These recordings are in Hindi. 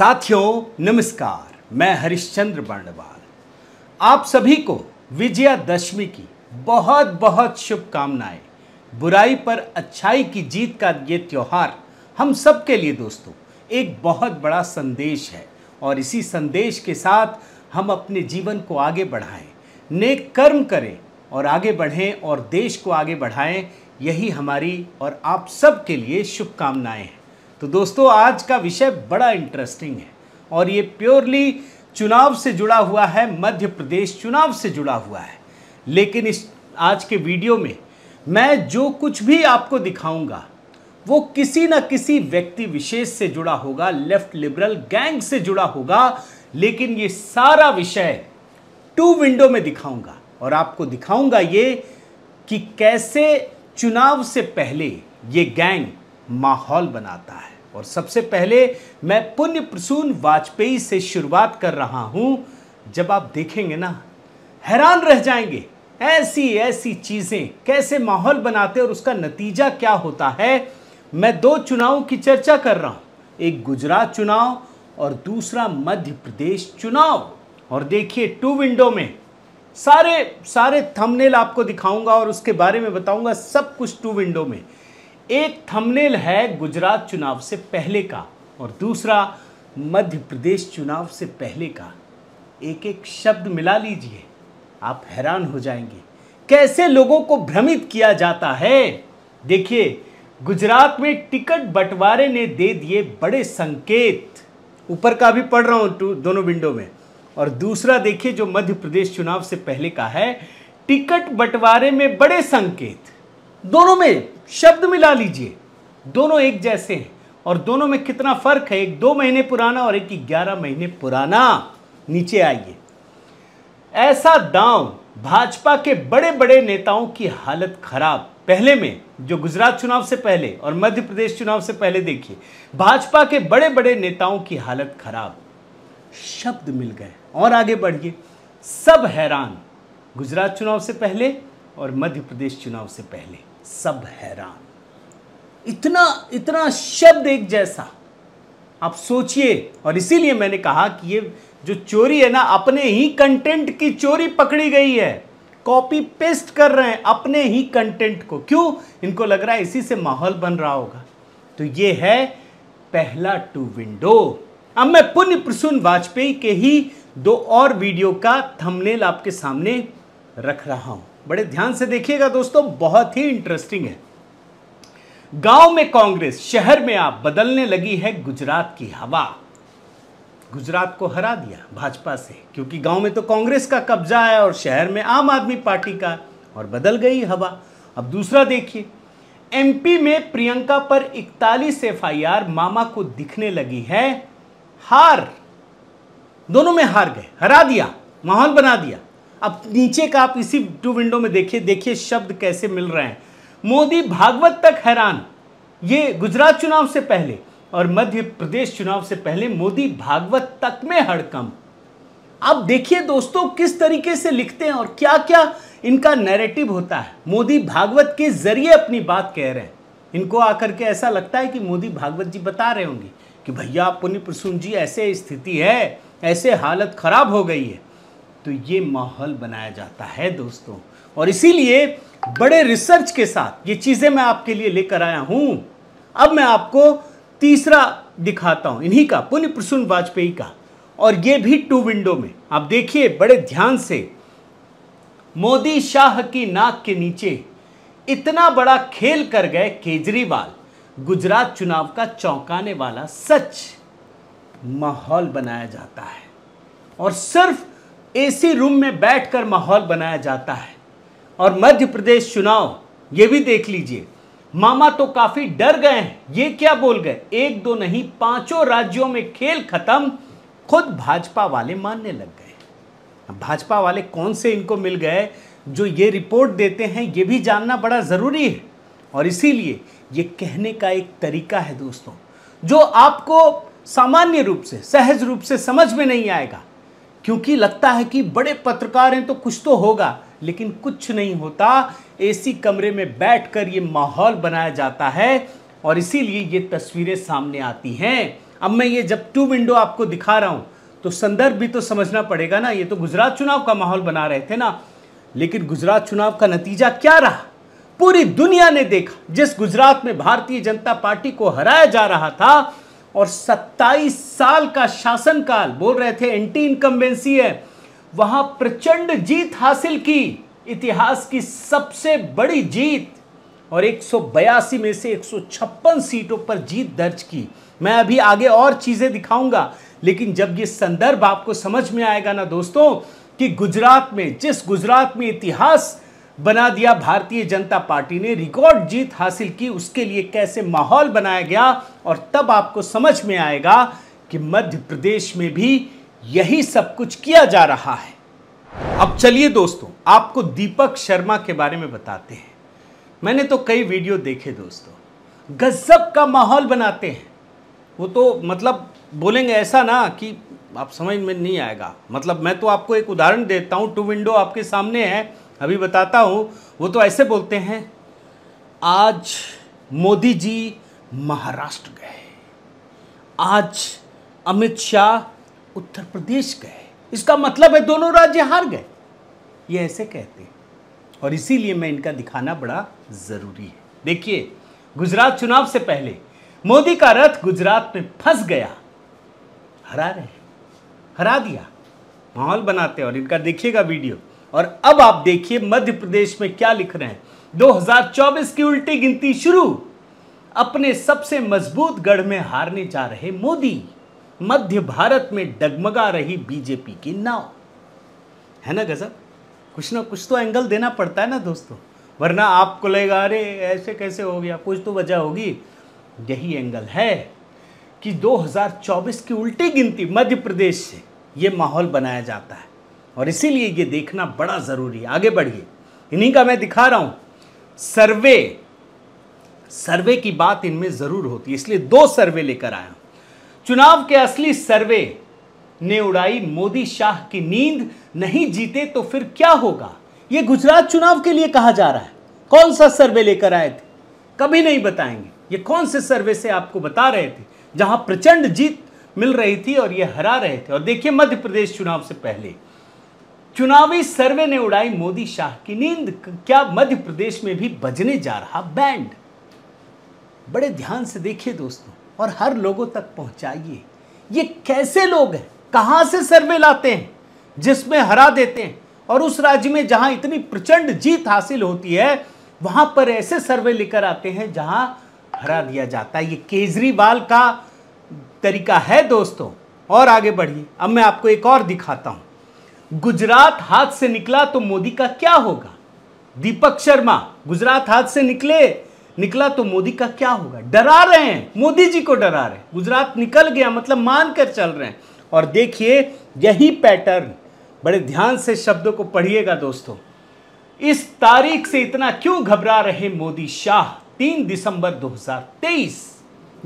साथियों नमस्कार मैं हरिश्चंद्र बर्णवाल आप सभी को विजयादशमी की बहुत बहुत शुभकामनाएं बुराई पर अच्छाई की जीत का ये त्यौहार हम सब के लिए दोस्तों एक बहुत बड़ा संदेश है और इसी संदेश के साथ हम अपने जीवन को आगे बढ़ाएं नेक कर्म करें और आगे बढ़ें और देश को आगे बढ़ाएं यही हमारी और आप सब के लिए शुभकामनाएं हैं तो दोस्तों आज का विषय बड़ा इंटरेस्टिंग है और ये प्योरली चुनाव से जुड़ा हुआ है मध्य प्रदेश चुनाव से जुड़ा हुआ है लेकिन इस आज के वीडियो में मैं जो कुछ भी आपको दिखाऊंगा वो किसी न किसी व्यक्ति विशेष से जुड़ा होगा लेफ्ट लिबरल गैंग से जुड़ा होगा लेकिन ये सारा विषय टू विंडो में दिखाऊंगा और आपको दिखाऊंगा ये कि कैसे चुनाव से पहले ये गैंग माहौल बनाता है और सबसे पहले मैं पुण्य प्रसून वाजपेयी से शुरुआत कर रहा हूं जब आप देखेंगे ना हैरान रह जाएंगे ऐसी ऐसी चीज़ें कैसे माहौल बनाते और उसका नतीजा क्या होता है मैं दो चुनावों की चर्चा कर रहा हूं एक गुजरात चुनाव और दूसरा मध्य प्रदेश चुनाव और देखिए टू विंडो में सारे सारे थंबनेल आपको दिखाऊंगा और उसके बारे में बताऊंगा सब कुछ टू विंडो में एक थंबनेल है गुजरात चुनाव से पहले का और दूसरा मध्य प्रदेश चुनाव से पहले का एक एक शब्द मिला लीजिए आप हैरान हो जाएंगे कैसे लोगों को भ्रमित किया जाता है देखिए गुजरात में टिकट बंटवारे ने दे दिए बड़े संकेत ऊपर का भी पढ़ रहा हूं तो दोनों विंडो में और दूसरा देखिए जो मध्य प्रदेश चुनाव से पहले का है टिकट बंटवारे में बड़े संकेत दोनों में शब्द मिला लीजिए दोनों एक जैसे हैं और दोनों में कितना फर्क है एक दो महीने पुराना और एक ग्यारह महीने पुराना नीचे आइए ऐसा दांव भाजपा के बड़े बड़े नेताओं की हालत खराब पहले में जो गुजरात चुनाव से पहले और मध्य प्रदेश चुनाव से पहले देखिए भाजपा के बड़े बड़े नेताओं की हालत खराब शब्द मिल गए और आगे बढ़िए सब हैरान गुजरात चुनाव से पहले और मध्य प्रदेश चुनाव से पहले सब हैरान इतना इतना शब्द एक जैसा आप सोचिए और इसीलिए मैंने कहा कि ये जो चोरी है ना अपने ही कंटेंट की चोरी पकड़ी गई है कॉपी पेस्ट कर रहे हैं अपने ही कंटेंट को क्यों इनको लग रहा है इसी से माहौल बन रहा होगा तो ये है पहला टू विंडो अब मैं पुण्य प्रसून वाजपेयी के ही दो और वीडियो का थंबनेल आपके सामने रख रहा हूं बड़े ध्यान से देखिएगा दोस्तों बहुत ही इंटरेस्टिंग है गांव में कांग्रेस शहर में आप बदलने लगी है गुजरात की हवा गुजरात को हरा दिया भाजपा से क्योंकि गांव में तो कांग्रेस का कब्जा है और शहर में आम आदमी पार्टी का और बदल गई हवा अब दूसरा देखिए एमपी में प्रियंका पर 41 एफ मामा को दिखने लगी है हार दोनों में हार गए हरा दिया माहौल बना दिया अब नीचे का आप इसी टू विंडो में देखिए देखिए शब्द कैसे मिल रहे हैं मोदी भागवत तक हैरान ये गुजरात चुनाव से पहले और मध्य प्रदेश चुनाव से पहले मोदी भागवत तक में हड़कम अब देखिए दोस्तों किस तरीके से लिखते हैं और क्या क्या इनका नैरेटिव होता है मोदी भागवत के जरिए अपनी बात कह रहे हैं इनको आकर के ऐसा लगता है कि मोदी भागवत जी बता रहे होंगे कि भैया पुण्य प्रसून जी ऐसे स्थिति है ऐसे हालत खराब हो गई है तो ये माहौल बनाया जाता है दोस्तों और इसीलिए बड़े रिसर्च के साथ ये चीज़ें मैं आपके लिए लेकर आया हूं अब मैं आपको तीसरा दिखाता हूं इन्हीं का पुण्य प्रसून वाजपेयी का और ये भी टू विंडो में आप देखिए बड़े ध्यान से मोदी शाह की नाक के नीचे इतना बड़ा खेल कर गए केजरीवाल गुजरात चुनाव का चौंकाने वाला सच माहौल बनाया जाता है और सिर्फ एसी रूम में बैठकर माहौल बनाया जाता है और मध्य प्रदेश चुनाव ये भी देख लीजिए मामा तो काफी डर गए हैं ये क्या बोल गए एक दो नहीं पांचों राज्यों में खेल खत्म खुद भाजपा वाले मानने लग गए भाजपा वाले कौन से इनको मिल गए जो ये रिपोर्ट देते हैं ये भी जानना बड़ा ज़रूरी है और इसीलिए ये कहने का एक तरीका है दोस्तों जो आपको सामान्य रूप से सहज रूप से समझ में नहीं आएगा क्योंकि लगता है कि बड़े पत्रकार हैं तो कुछ तो होगा लेकिन कुछ नहीं होता एसी कमरे में बैठकर ये माहौल बनाया जाता है और इसीलिए ये तस्वीरें सामने आती हैं अब मैं ये जब टू विंडो आपको दिखा रहा हूँ तो संदर्भ भी तो समझना पड़ेगा ना ये तो गुजरात चुनाव का माहौल बना रहे थे ना लेकिन गुजरात चुनाव का नतीजा क्या रहा पूरी दुनिया ने देखा जिस गुजरात में भारतीय जनता पार्टी को हराया जा रहा था और 27 साल का शासनकाल बोल रहे थे एंटी इनकम्बेंसी है वहां प्रचंड जीत हासिल की इतिहास की सबसे बड़ी जीत और एक में से एक सीटों पर जीत दर्ज की मैं अभी आगे और चीज़ें दिखाऊंगा लेकिन जब ये संदर्भ आपको समझ में आएगा ना दोस्तों कि गुजरात में जिस गुजरात में इतिहास बना दिया भारतीय जनता पार्टी ने रिकॉर्ड जीत हासिल की उसके लिए कैसे माहौल बनाया गया और तब आपको समझ में आएगा कि मध्य प्रदेश में भी यही सब कुछ किया जा रहा है अब चलिए दोस्तों आपको दीपक शर्मा के बारे में बताते हैं मैंने तो कई वीडियो देखे दोस्तों गजब का माहौल बनाते हैं वो तो मतलब बोलेंगे ऐसा ना कि आप समझ में नहीं आएगा मतलब मैं तो आपको एक उदाहरण देता हूँ टू विंडो आपके सामने है अभी बताता हूँ वो तो ऐसे बोलते हैं आज मोदी जी महाराष्ट्र गए आज अमित शाह उत्तर प्रदेश गए इसका मतलब है दोनों राज्य हार गए ये ऐसे कहते हैं और इसीलिए मैं इनका दिखाना बड़ा ज़रूरी है देखिए गुजरात चुनाव से पहले मोदी का रथ गुजरात में फंस गया हरा रहे हरा दिया माहौल बनाते और इनका देखिएगा वीडियो और अब आप देखिए मध्य प्रदेश में क्या लिख रहे हैं 2024 की उल्टी गिनती शुरू अपने सबसे मजबूत गढ़ में हारने जा रहे मोदी मध्य भारत में डगमगा रही बीजेपी की नाव है ना गजब कुछ ना कुछ तो एंगल देना पड़ता है ना दोस्तों वरना आपको लगेगा अरे ऐसे कैसे हो गया कुछ तो वजह होगी यही एंगल है कि 2024 की उल्टी गिनती मध्य प्रदेश से ये माहौल बनाया जाता है और इसीलिए ये देखना बड़ा ज़रूरी है आगे बढ़िए इन्हीं का मैं दिखा रहा हूं सर्वे सर्वे की बात इनमें ज़रूर होती है इसलिए दो सर्वे लेकर आया चुनाव के असली सर्वे ने उड़ाई मोदी शाह की नींद नहीं जीते तो फिर क्या होगा यह गुजरात चुनाव के लिए कहा जा रहा है कौन सा सर्वे लेकर आए थे कभी नहीं बताएंगे ये कौन से सर्वे से आपको बता रहे थे जहां प्रचंड जीत मिल रही थी और ये हरा रहे थे और देखिए मध्य प्रदेश चुनाव से पहले चुनावी सर्वे ने उड़ाई मोदी शाह की नींद क्या मध्य प्रदेश में भी बजने जा रहा बैंड बड़े ध्यान से देखिए दोस्तों और हर लोगों तक पहुंचाइए ये कैसे लोग हैं कहाँ से सर्वे लाते हैं जिसमें हरा देते हैं और उस राज्य में जहां इतनी प्रचंड जीत हासिल होती है वहां पर ऐसे सर्वे लेकर आते हैं जहां हरा दिया जाता है ये केजरीवाल का तरीका है दोस्तों और आगे बढ़िए अब मैं आपको एक और दिखाता हूं गुजरात हाथ से निकला तो मोदी का क्या होगा दीपक शर्मा गुजरात हाथ से निकले निकला तो मोदी का क्या होगा डरा रहे हैं मोदी जी को डरा रहे हैं गुजरात निकल गया मतलब मान कर चल रहे हैं और देखिए यही पैटर्न बड़े ध्यान से शब्दों को पढ़िएगा दोस्तों इस तारीख से इतना क्यों घबरा रहे मोदी शाह तीन दिसंबर 2023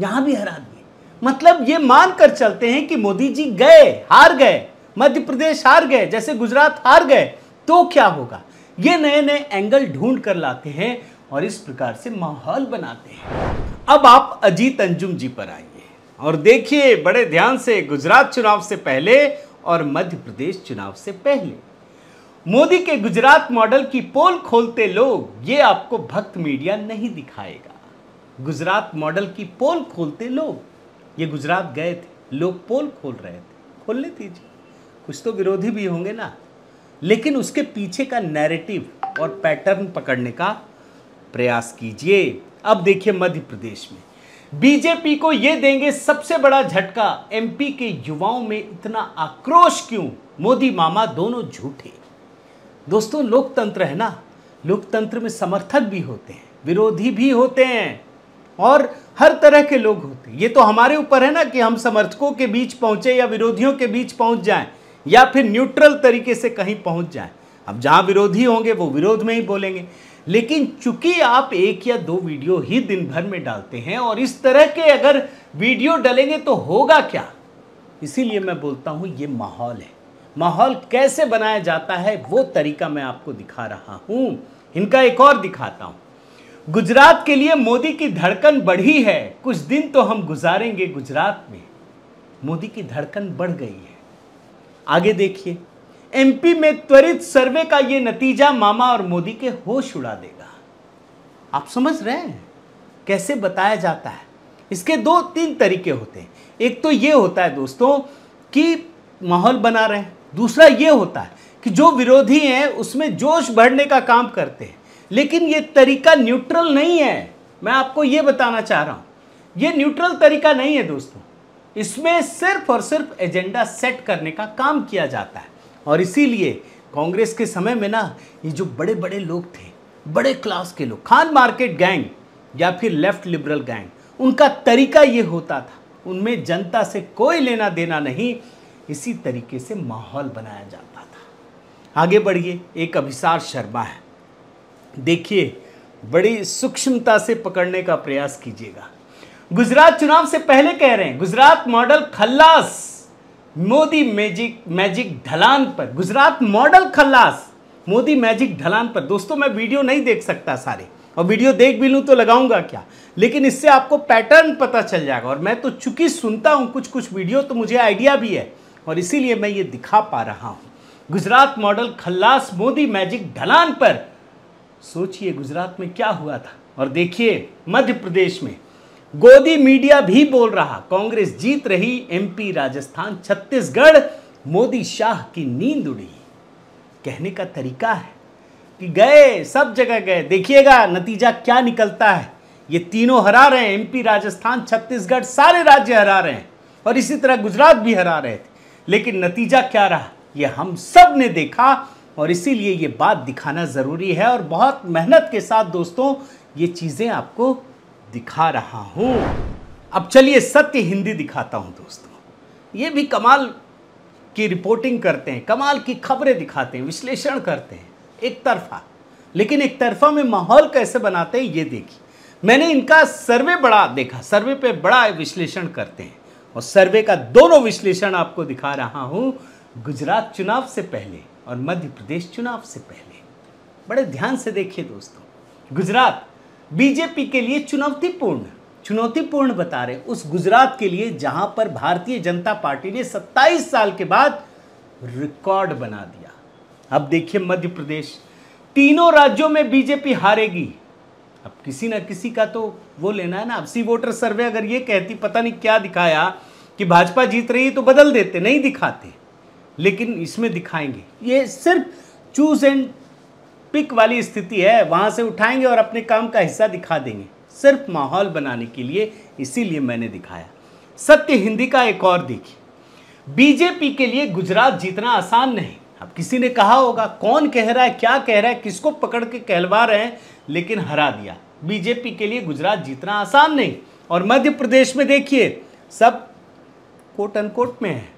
यहां भी हर आदमी मतलब ये मानकर चलते हैं कि मोदी जी गए हार गए मध्य प्रदेश हार गए जैसे गुजरात हार गए तो क्या होगा ये नए नए एंगल ढूंढ कर लाते हैं और इस प्रकार से माहौल बनाते हैं अब आप अजीत अंजुम जी पर आइए और देखिए बड़े ध्यान से गुजरात चुनाव से पहले और मध्य प्रदेश चुनाव से पहले मोदी के गुजरात मॉडल की पोल खोलते लोग ये आपको भक्त मीडिया नहीं दिखाएगा गुजरात मॉडल की पोल खोलते लोग ये गुजरात गए थे लोग पोल खोल रहे थे खोलने दीजिए कुछ तो विरोधी भी होंगे ना लेकिन उसके पीछे का नैरेटिव और पैटर्न पकड़ने का प्रयास कीजिए अब देखिए मध्य प्रदेश में बीजेपी को यह देंगे सबसे बड़ा झटका एमपी के युवाओं में इतना आक्रोश क्यों मोदी मामा दोनों झूठे दोस्तों लोकतंत्र है ना लोकतंत्र में समर्थक भी होते हैं विरोधी भी होते हैं और हर तरह के लोग होते हैं ये तो हमारे ऊपर है ना कि हम समर्थकों के बीच पहुंचे या विरोधियों के बीच पहुंच जाएं या फिर न्यूट्रल तरीके से कहीं पहुंच जाए अब जहां विरोधी होंगे वो विरोध में ही बोलेंगे लेकिन चूंकि आप एक या दो वीडियो ही दिन भर में डालते हैं और इस तरह के अगर वीडियो डालेंगे तो होगा क्या इसीलिए मैं बोलता हूं ये माहौल है माहौल कैसे बनाया जाता है वो तरीका मैं आपको दिखा रहा हूं इनका एक और दिखाता हूं गुजरात के लिए मोदी की धड़कन बढ़ी है कुछ दिन तो हम गुजारेंगे गुजरात में मोदी की धड़कन बढ़ गई है आगे देखिए एमपी में त्वरित सर्वे का यह नतीजा मामा और मोदी के होश उड़ा देगा आप समझ रहे हैं कैसे बताया जाता है इसके दो तीन तरीके होते हैं एक तो ये होता है दोस्तों कि माहौल बना रहे हैं दूसरा ये होता है कि जो विरोधी हैं उसमें जोश भरने का काम करते हैं लेकिन ये तरीका न्यूट्रल नहीं है मैं आपको ये बताना चाह रहा हूँ ये न्यूट्रल तरीका नहीं है दोस्तों इसमें सिर्फ और सिर्फ एजेंडा सेट करने का काम किया जाता है और इसीलिए कांग्रेस के समय में ना ये जो बड़े बड़े लोग थे बड़े क्लास के लोग खान मार्केट गैंग या फिर लेफ्ट लिबरल गैंग उनका तरीका ये होता था उनमें जनता से कोई लेना देना नहीं इसी तरीके से माहौल बनाया जाता था आगे बढ़िए एक अभिसार शर्मा है देखिए बड़ी सूक्ष्मता से पकड़ने का प्रयास कीजिएगा गुजरात चुनाव से पहले कह रहे हैं गुजरात मॉडल खल्लास मोदी मैजिक मैजिक ढलान पर गुजरात मॉडल खल्लास मोदी मैजिक ढलान पर दोस्तों मैं वीडियो नहीं देख सकता सारे और वीडियो देख भी लूँ तो लगाऊंगा क्या लेकिन इससे आपको पैटर्न पता चल जाएगा और मैं तो चूंकि सुनता हूँ कुछ कुछ वीडियो तो मुझे आइडिया भी है और इसीलिए मैं ये दिखा पा रहा हूँ गुजरात मॉडल खल्लास मोदी मैजिक ढलान पर सोचिए गुजरात में क्या हुआ था और देखिए मध्य प्रदेश में गोदी मीडिया भी बोल रहा कांग्रेस जीत रही एमपी राजस्थान छत्तीसगढ़ मोदी शाह की नींद उड़ी कहने का तरीका है कि गए सब जगह गए देखिएगा नतीजा क्या निकलता है ये तीनों हरा रहे हैं एमपी राजस्थान छत्तीसगढ़ सारे राज्य हरा रहे हैं और इसी तरह गुजरात भी हरा रहे थे लेकिन नतीजा क्या रहा ये हम सब ने देखा और इसीलिए ये बात दिखाना ज़रूरी है और बहुत मेहनत के साथ दोस्तों ये चीज़ें आपको दिखा रहा हूं अब चलिए सत्य हिंदी दिखाता हूं दोस्तों ये भी कमाल की रिपोर्टिंग करते हैं कमाल की खबरें दिखाते हैं विश्लेषण करते हैं एक तरफा लेकिन एक तरफा में माहौल कैसे बनाते हैं ये देखिए मैंने इनका सर्वे बड़ा देखा सर्वे पे बड़ा विश्लेषण करते हैं और सर्वे का दोनों विश्लेषण आपको दिखा रहा हूँ गुजरात चुनाव से पहले और मध्य प्रदेश चुनाव से पहले बड़े ध्यान से देखिए दोस्तों गुजरात बीजेपी के लिए चुनौतीपूर्ण चुनौतीपूर्ण बता रहे उस गुजरात के लिए जहां पर भारतीय जनता पार्टी ने 27 साल के बाद रिकॉर्ड बना दिया अब देखिए मध्य प्रदेश तीनों राज्यों में बीजेपी हारेगी अब किसी ना किसी का तो वो लेना है ना अब सी वोटर सर्वे अगर ये कहती पता नहीं क्या दिखाया कि भाजपा जीत रही है तो बदल देते नहीं दिखाते लेकिन इसमें दिखाएंगे ये सिर्फ चूज एंड पिक वाली स्थिति है वहाँ से उठाएंगे और अपने काम का हिस्सा दिखा देंगे सिर्फ माहौल बनाने के लिए इसीलिए मैंने दिखाया सत्य हिंदी का एक और देखिए बीजेपी के लिए गुजरात जीतना आसान नहीं अब किसी ने कहा होगा कौन कह रहा है क्या कह रहा है किसको पकड़ के कहलवा रहे हैं लेकिन हरा दिया बीजेपी के लिए गुजरात जीतना आसान नहीं और मध्य प्रदेश में देखिए सब कोट अनकोट में है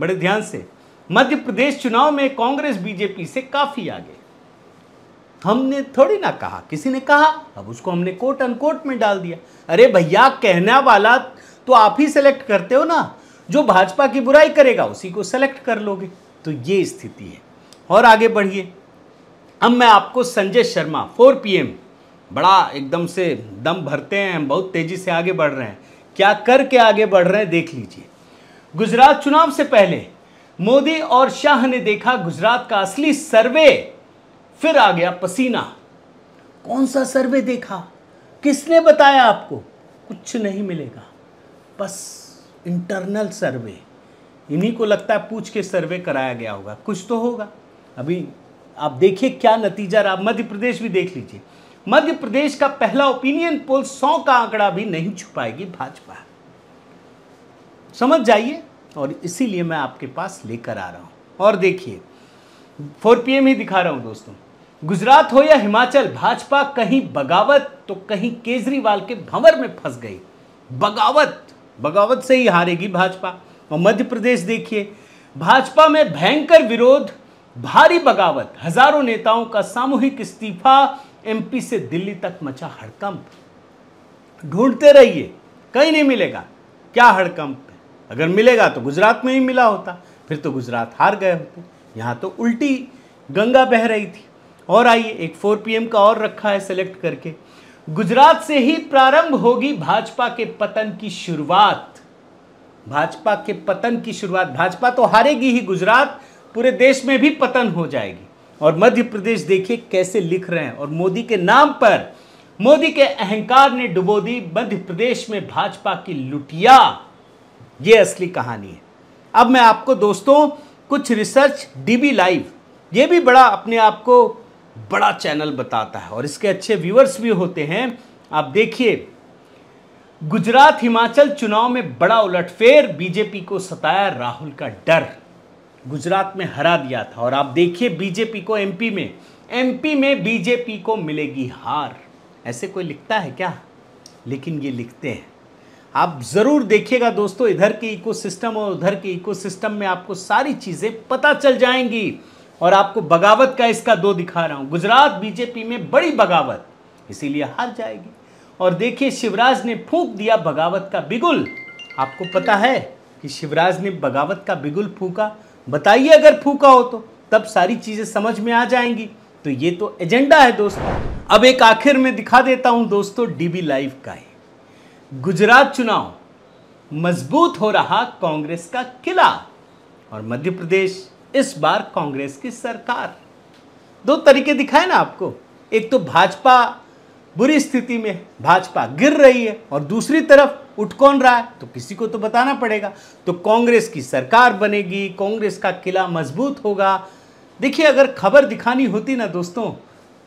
बड़े ध्यान से मध्य प्रदेश चुनाव में कांग्रेस बीजेपी से काफ़ी आगे हमने थोड़ी ना कहा किसी ने कहा अब उसको हमने कोट अनकोट में डाल दिया अरे भैया कहना वाला तो आप ही सेलेक्ट करते हो ना जो भाजपा की बुराई करेगा उसी को सेलेक्ट कर लोगे तो ये स्थिति है और आगे बढ़िए अब मैं आपको संजय शर्मा 4 पीएम बड़ा एकदम से दम भरते हैं बहुत तेज़ी से आगे बढ़ रहे हैं क्या करके आगे बढ़ रहे हैं देख लीजिए गुजरात चुनाव से पहले मोदी और शाह ने देखा गुजरात का असली सर्वे फिर आ गया पसीना कौन सा सर्वे देखा किसने बताया आपको कुछ नहीं मिलेगा बस इंटरनल सर्वे इन्हीं को लगता है पूछ के सर्वे कराया गया होगा कुछ तो होगा अभी आप देखिए क्या नतीजा रहा मध्य प्रदेश भी देख लीजिए मध्य प्रदेश का पहला ओपिनियन पोल सौ का आंकड़ा भी नहीं छुपाएगी भाजपा समझ जाइए और इसीलिए मैं आपके पास लेकर आ रहा हूँ और देखिए फोर पीएम ही दिखा रहा हूं दोस्तों गुजरात हो या हिमाचल भाजपा कहीं बगावत तो कहीं केजरीवाल के भंवर में फंस गई बगावत बगावत से ही हारेगी भाजपा और मध्य प्रदेश देखिए भाजपा में भयंकर विरोध भारी बगावत हजारों नेताओं का सामूहिक इस्तीफा एमपी से दिल्ली तक मचा हड़कंप ढूंढते रहिए कहीं नहीं मिलेगा क्या हड़कंप है अगर मिलेगा तो गुजरात में ही मिला होता फिर तो गुजरात हार गए होते यहाँ तो उल्टी गंगा बह रही थी और आइए एक 4 पीएम का और रखा है सेलेक्ट करके गुजरात से ही प्रारंभ होगी भाजपा के पतन की शुरुआत भाजपा के पतन की शुरुआत भाजपा तो हारेगी ही गुजरात पूरे देश में भी पतन हो जाएगी और मध्य प्रदेश देखिए कैसे लिख रहे हैं और मोदी के नाम पर मोदी के अहंकार ने डुबो दी मध्य प्रदेश में भाजपा की लुटिया ये असली कहानी है अब मैं आपको दोस्तों कुछ रिसर्च डीबी लाइव ये भी बड़ा अपने आप को बड़ा चैनल बताता है और इसके अच्छे व्यूअर्स भी होते हैं आप देखिए गुजरात हिमाचल चुनाव में बड़ा उलटफेर बीजेपी को सताया राहुल का डर गुजरात में हरा दिया था और आप देखिए बीजेपी को एमपी में एमपी में बीजेपी को मिलेगी हार ऐसे कोई लिखता है क्या लेकिन ये लिखते हैं आप ज़रूर देखिएगा दोस्तों इधर के इकोसिस्टम और उधर के इकोसिस्टम में आपको सारी चीज़ें पता चल जाएंगी और आपको बगावत का इसका दो दिखा रहा हूं गुजरात बीजेपी में बड़ी बगावत इसीलिए हार जाएगी और देखिए शिवराज ने फूक दिया बगावत का बिगुल आपको पता है कि शिवराज ने बगावत का बिगुल फूका बताइए अगर फूका हो तो तब सारी चीज़ें समझ में आ जाएंगी तो ये तो एजेंडा है दोस्तों अब एक आखिर में दिखा देता हूं दोस्तों डीबी लाइव का है गुजरात चुनाव मजबूत हो रहा कांग्रेस का किला और मध्य प्रदेश इस बार कांग्रेस की सरकार दो तरीके दिखाए ना आपको एक तो भाजपा बुरी स्थिति में भाजपा गिर रही है और दूसरी तरफ उठ कौन रहा है तो किसी को तो बताना पड़ेगा तो कांग्रेस की सरकार बनेगी कांग्रेस का किला मजबूत होगा देखिए अगर खबर दिखानी होती ना दोस्तों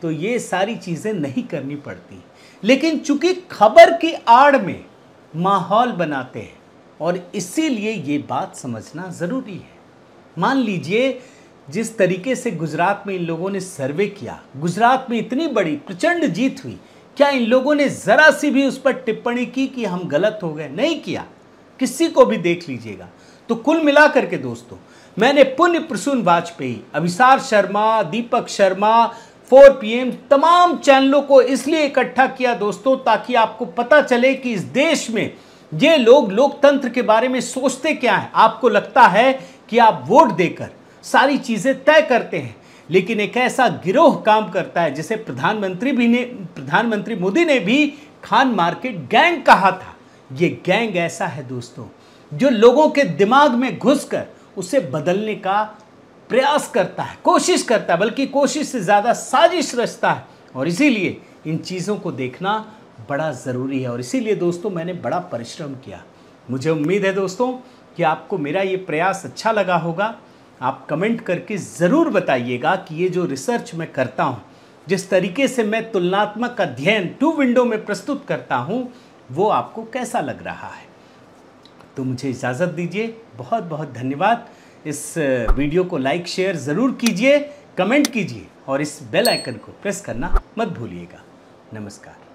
तो ये सारी चीज़ें नहीं करनी पड़ती लेकिन चूंकि खबर की आड़ में माहौल बनाते हैं और इसीलिए ये बात समझना ज़रूरी है मान लीजिए जिस तरीके से गुजरात में इन लोगों ने सर्वे किया गुजरात में इतनी बड़ी प्रचंड जीत हुई क्या इन लोगों ने ज़रा सी भी उस पर टिप्पणी की कि हम गलत हो गए नहीं किया किसी को भी देख लीजिएगा तो कुल मिलाकर के दोस्तों मैंने पुण्य प्रसून वाजपेयी अभिसार शर्मा दीपक शर्मा 4 पीएम तमाम चैनलों को इसलिए इकट्ठा किया दोस्तों ताकि आपको पता चले कि इस देश में ये लोग लोकतंत्र के बारे में सोचते क्या है आपको लगता है कि आप वोट देकर सारी चीज़ें तय करते हैं लेकिन एक ऐसा गिरोह काम करता है जिसे प्रधानमंत्री भी ने प्रधानमंत्री मोदी ने भी खान मार्केट गैंग कहा था ये गैंग ऐसा है दोस्तों जो लोगों के दिमाग में घुसकर उसे बदलने का प्रयास करता है कोशिश करता है बल्कि कोशिश से ज़्यादा साजिश रचता है और इसीलिए इन चीज़ों को देखना बड़ा ज़रूरी है और इसीलिए दोस्तों मैंने बड़ा परिश्रम किया मुझे उम्मीद है दोस्तों कि आपको मेरा ये प्रयास अच्छा लगा होगा आप कमेंट करके ज़रूर बताइएगा कि ये जो रिसर्च मैं करता हूँ जिस तरीके से मैं तुलनात्मक अध्ययन टू विंडो में प्रस्तुत करता हूँ वो आपको कैसा लग रहा है तो मुझे इजाज़त दीजिए बहुत बहुत धन्यवाद इस वीडियो को लाइक शेयर ज़रूर कीजिए कमेंट कीजिए और इस बेल आइकन को प्रेस करना मत भूलिएगा नमस्कार